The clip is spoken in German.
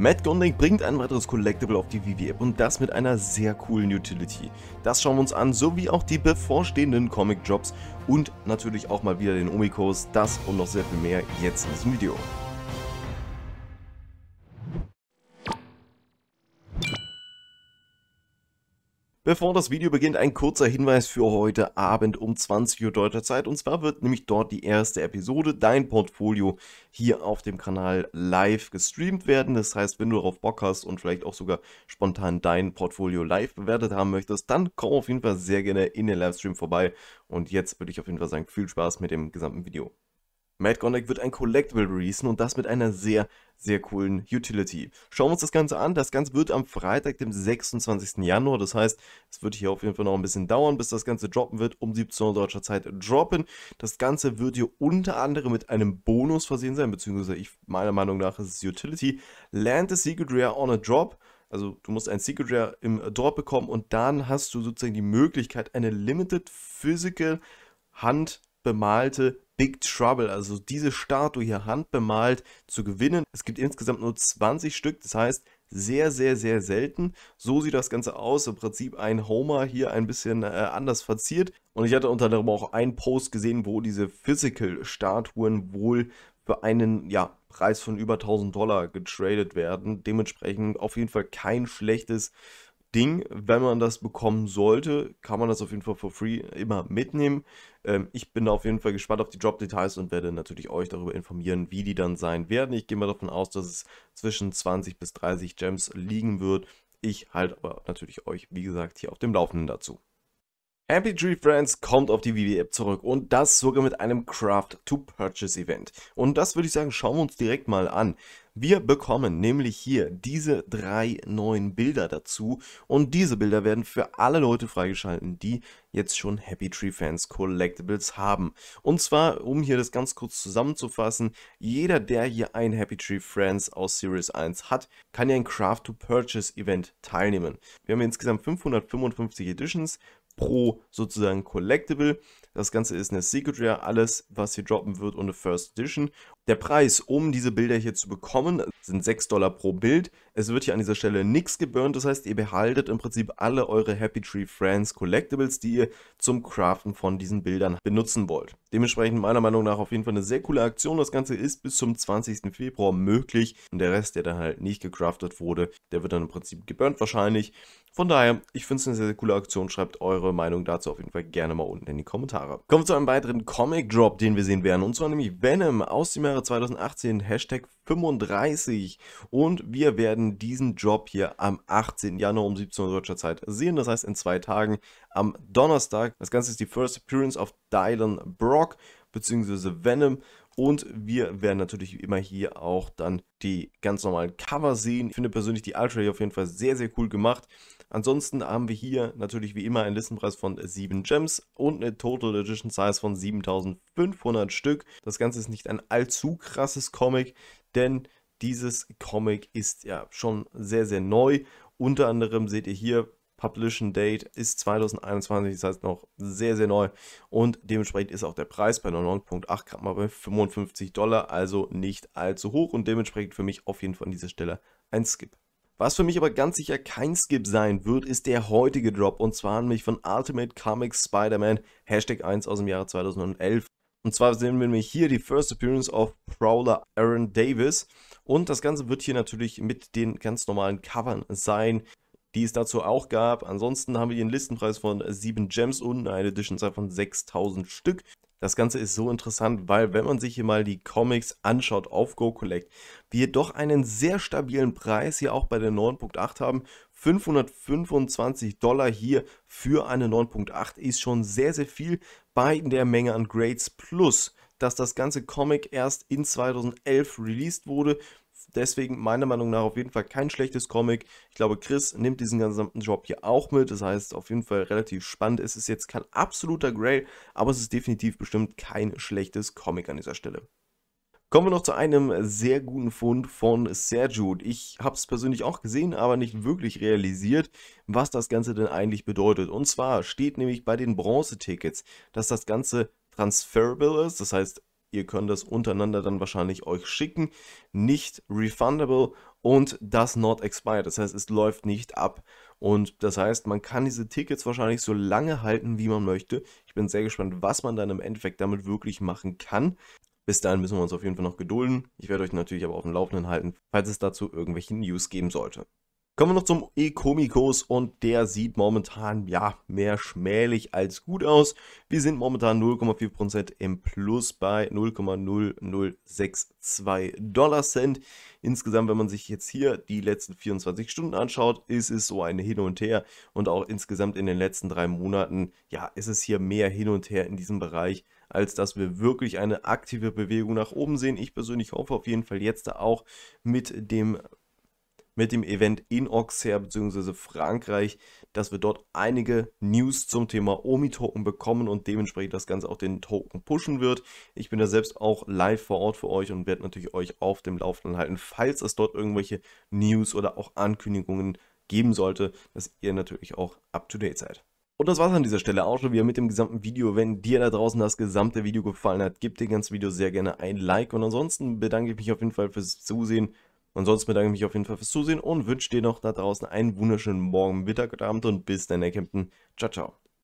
Matt Gonding bringt ein weiteres Collectible auf die Vivi App und das mit einer sehr coolen Utility. Das schauen wir uns an, sowie auch die bevorstehenden Comic Drops und natürlich auch mal wieder den Omikos, das und noch sehr viel mehr jetzt in diesem Video. Bevor das Video beginnt, ein kurzer Hinweis für heute Abend um 20 Uhr deutscher Zeit. Und zwar wird nämlich dort die erste Episode, dein Portfolio, hier auf dem Kanal live gestreamt werden. Das heißt, wenn du darauf Bock hast und vielleicht auch sogar spontan dein Portfolio live bewertet haben möchtest, dann komm auf jeden Fall sehr gerne in den Livestream vorbei. Und jetzt würde ich auf jeden Fall sagen, viel Spaß mit dem gesamten Video. Matt Gonick wird ein Collectible releasen und das mit einer sehr, sehr coolen Utility. Schauen wir uns das Ganze an. Das Ganze wird am Freitag, dem 26. Januar. Das heißt, es wird hier auf jeden Fall noch ein bisschen dauern, bis das Ganze droppen wird. Um 17 Uhr deutscher Zeit droppen. Das Ganze wird hier unter anderem mit einem Bonus versehen sein, beziehungsweise ich, meiner Meinung nach ist es Utility. Land the Secret Rare on a Drop. Also du musst ein Secret Rare im Drop bekommen und dann hast du sozusagen die Möglichkeit, eine Limited Physical Hand bemalte Big Trouble, also diese Statue hier handbemalt zu gewinnen. Es gibt insgesamt nur 20 Stück, das heißt sehr, sehr, sehr selten. So sieht das Ganze aus. Im Prinzip ein Homer hier ein bisschen äh, anders verziert. Und ich hatte unter anderem auch einen Post gesehen, wo diese Physical-Statuen wohl für einen ja, Preis von über 1000 Dollar getradet werden. Dementsprechend auf jeden Fall kein schlechtes Ding, wenn man das bekommen sollte, kann man das auf jeden Fall for free immer mitnehmen. Ähm, ich bin auf jeden Fall gespannt auf die Drop-Details und werde natürlich euch darüber informieren, wie die dann sein werden. Ich gehe mal davon aus, dass es zwischen 20 bis 30 Gems liegen wird. Ich halte aber natürlich euch, wie gesagt, hier auf dem Laufenden dazu. MP3 Friends kommt auf die Vivi App zurück und das sogar mit einem Craft-to-Purchase-Event. Und das würde ich sagen, schauen wir uns direkt mal an. Wir bekommen nämlich hier diese drei neuen Bilder dazu und diese Bilder werden für alle Leute freigeschalten, die jetzt schon Happy Tree Fans Collectibles haben. Und zwar, um hier das ganz kurz zusammenzufassen, jeder, der hier ein Happy Tree Friends aus Series 1 hat, kann ja ein Craft to Purchase Event teilnehmen. Wir haben insgesamt 555 Editions, pro sozusagen Collectible. Das Ganze ist eine Secret Rare, alles was hier droppen wird und eine First Edition. Der Preis, um diese Bilder hier zu bekommen, sind 6 Dollar pro Bild. Es wird hier an dieser Stelle nichts geburnt, das heißt, ihr behaltet im Prinzip alle eure Happy Tree Friends Collectibles, die ihr zum Craften von diesen Bildern benutzen wollt. Dementsprechend meiner Meinung nach auf jeden Fall eine sehr coole Aktion. Das Ganze ist bis zum 20. Februar möglich und der Rest, der dann halt nicht gecraftet wurde, der wird dann im Prinzip geburnt wahrscheinlich. Von daher, ich finde es eine sehr, sehr coole Aktion. Schreibt eure Meinung dazu auf jeden Fall gerne mal unten in die Kommentare. Kommen wir zu einem weiteren Comic Drop, den wir sehen werden. Und zwar nämlich Venom aus dem Jahre Jahre 2018, Hashtag 35. Und wir werden diesen Job hier am 18. Januar um 17 Uhr deutscher Zeit sehen. Das heißt in zwei Tagen am Donnerstag. Das Ganze ist die First Appearance of Dylan Brock bzw. Venom. Und wir werden natürlich wie immer hier auch dann die ganz normalen Cover sehen. Ich finde persönlich die Ultra hier auf jeden Fall sehr, sehr cool gemacht. Ansonsten haben wir hier natürlich wie immer einen Listenpreis von 7 Gems und eine Total Edition Size von 7500 Stück. Das Ganze ist nicht ein allzu krasses Comic, denn dieses Comic ist ja schon sehr, sehr neu. Unter anderem seht ihr hier Publishing Date ist 2021, das heißt noch sehr, sehr neu. Und dementsprechend ist auch der Preis bei 99.8 Gramm mal bei 55 Dollar, also nicht allzu hoch und dementsprechend für mich auf jeden Fall an dieser Stelle ein Skip. Was für mich aber ganz sicher kein Skip sein wird, ist der heutige Drop und zwar nämlich von Ultimate Comics Spider-Man Hashtag 1 aus dem Jahre 2011. Und zwar sehen wir nämlich hier die First Appearance of Prowler Aaron Davis und das Ganze wird hier natürlich mit den ganz normalen Covern sein, die es dazu auch gab. Ansonsten haben wir hier einen Listenpreis von 7 Gems und eine Edition von 6000 Stück. Das Ganze ist so interessant, weil wenn man sich hier mal die Comics anschaut auf Go Collect, wir doch einen sehr stabilen Preis hier auch bei der 9.8 haben. 525 Dollar hier für eine 9.8 ist schon sehr, sehr viel bei der Menge an Grades plus dass das ganze Comic erst in 2011 released wurde deswegen meiner Meinung nach auf jeden Fall kein schlechtes Comic. Ich glaube, Chris nimmt diesen gesamten Job hier auch mit. Das heißt, auf jeden Fall relativ spannend. Es ist jetzt kein absoluter Grail, aber es ist definitiv bestimmt kein schlechtes Comic an dieser Stelle. Kommen wir noch zu einem sehr guten Fund von Sergio. Ich habe es persönlich auch gesehen, aber nicht wirklich realisiert, was das Ganze denn eigentlich bedeutet. Und zwar steht nämlich bei den Bronze-Tickets, dass das Ganze transferable ist, das heißt ihr könnt das untereinander dann wahrscheinlich euch schicken. Nicht refundable und das not expired. Das heißt, es läuft nicht ab. Und das heißt, man kann diese Tickets wahrscheinlich so lange halten, wie man möchte. Ich bin sehr gespannt, was man dann im Endeffekt damit wirklich machen kann. Bis dahin müssen wir uns auf jeden Fall noch gedulden. Ich werde euch natürlich aber auf dem Laufenden halten, falls es dazu irgendwelche News geben sollte. Kommen wir noch zum E-Komikos und der sieht momentan ja mehr schmählich als gut aus. Wir sind momentan 0,4% im Plus bei 0,0062 Dollar Cent. Insgesamt, wenn man sich jetzt hier die letzten 24 Stunden anschaut, ist es so ein Hin und Her und auch insgesamt in den letzten drei Monaten, ja, ist es hier mehr Hin und Her in diesem Bereich als dass wir wirklich eine aktive Bewegung nach oben sehen. Ich persönlich hoffe auf jeden Fall jetzt da auch mit dem mit dem Event in Auxerre bzw. Frankreich, dass wir dort einige News zum Thema OMI-Token bekommen und dementsprechend das Ganze auch den Token pushen wird. Ich bin da selbst auch live vor Ort für euch und werde natürlich euch auf dem Laufenden halten, falls es dort irgendwelche News oder auch Ankündigungen geben sollte, dass ihr natürlich auch up-to-date seid. Und das war es an dieser Stelle auch schon wieder mit dem gesamten Video. Wenn dir da draußen das gesamte Video gefallen hat, gib dem ganzen Video sehr gerne ein Like. Und ansonsten bedanke ich mich auf jeden Fall fürs Zusehen. Ansonsten bedanke ich mich auf jeden Fall fürs Zusehen und wünsche dir noch da draußen einen wunderschönen Morgen, Mittag und Abend und bis dann, Herr Kempten. Ciao, ciao.